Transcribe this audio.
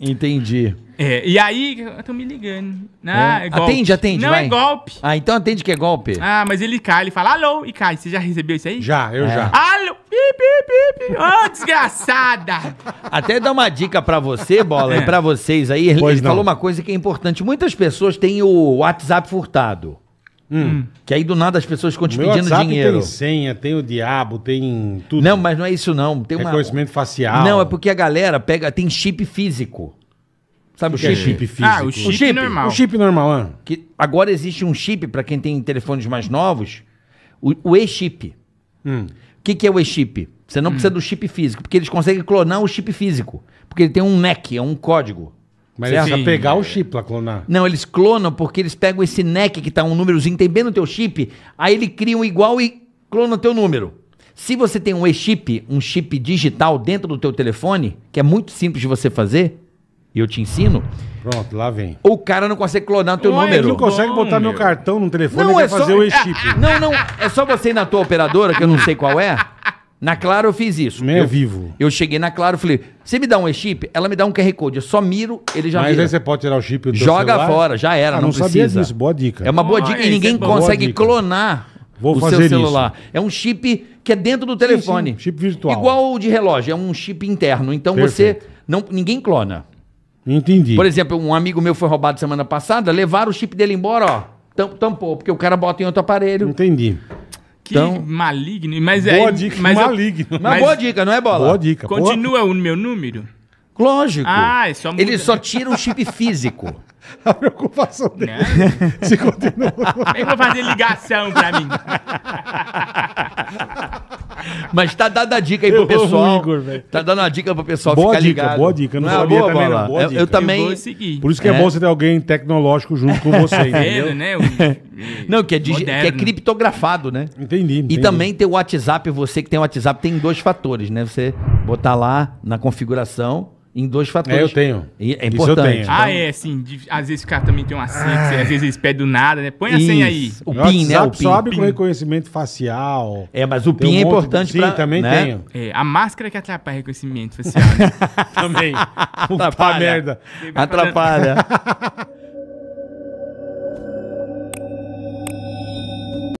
Entendi. É, e aí, estão me ligando. É? Ah, é. É atende, atende, Não, é vai. é golpe. Ah, então atende que é golpe. Ah, mas ele cai, ele fala alô e cai. Você já recebeu isso aí? Já, eu é. já. Alô, pipi, pipi, pi, Oh, desgraçada. Até dar uma dica pra você, Bola, e pra vocês aí. Pois ele não. falou uma coisa que é importante. Muitas pessoas têm o WhatsApp furtado. Hum. hum. Que aí do nada as pessoas ficam te Meu pedindo WhatsApp dinheiro. Tem senha, tem o diabo, tem tudo. Não, mas não é isso não. Tem Reconhecimento facial. Não, é porque a galera pega, tem chip físico. Sabe o, o é chip? É chip físico? Ah, o chip, o chip normal. O chip normal, né? Que agora existe um chip para quem tem telefones mais novos, o, o e-chip. Hum. O que, que é o e-chip? Você não hum. precisa do chip físico, porque eles conseguem clonar o chip físico. Porque ele tem um NEC, é um código. Mas é pra pegar o chip pra clonar. Não, eles clonam porque eles pegam esse NEC que tá um númerozinho, tem bem no teu chip, aí ele cria um igual e clona o teu número. Se você tem um e-chip, um chip digital dentro do teu telefone, que é muito simples de você fazer, e eu te ensino. Pronto, lá vem. O cara não consegue clonar o teu Ué, número. Ele não consegue não, botar meu cartão no telefone não, e é fazer só... o é, e-chip. Não, não, é só você ir na tua operadora, que eu não sei qual é, na Claro eu fiz isso. Meu eu, vivo. Eu cheguei na Claro e falei, você me dá um e-chip? Ela me dá um QR Code. Eu só miro, ele já Mas vira. aí você pode tirar o chip do Joga celular? fora, já era, ah, não, não sabia precisa. Disso. Boa dica. É uma boa ah, dica e é ninguém é consegue clonar Vou o seu celular. Isso. É um chip que é dentro do sim, telefone. Sim, chip virtual. Igual o de relógio, é um chip interno. Então Perfeito. você. não Ninguém clona. Entendi. Por exemplo, um amigo meu foi roubado semana passada, levaram o chip dele embora, ó. Tampou, porque o cara bota em outro aparelho. Entendi. Que então, maligno. Mas boa é, dica, mas maligno. mas, mas boa dica, não é bola? Boa dica. Continua boa. o meu número? Lógico. Ah, só muda. Ele só tira o chip físico. A preocupação dele. Se continua. vem vou fazer ligação pra mim? Mas tá dando a dica aí pro pessoal. Igor, tá dando a dica pro pessoal boa ficar dica, ligado. Boa dica, não, não sabia boa, também, eu, eu, também. Eu Por isso que é. é. bom você ter alguém tecnológico junto com você, é, entendeu? né? não, que é, digi... que é criptografado, né? Entendi, entendi. E também tem o WhatsApp, você que tem o WhatsApp, tem dois fatores, né? Você botar lá na configuração em dois fatores. É, eu tenho. E é importante. Tenho. Ah, é, sim. De, às vezes o cara também tem uma senha, ah. às vezes eles pedem do nada, né? Põe a Isso. senha aí. O, PIN, né? O PIN. sobe PIN. com reconhecimento facial. É, mas o PIN um é importante de... pra... Sim, também né? tenho. É, a máscara que atrapalha reconhecimento facial. Né? também. Puta merda. Atrapalha.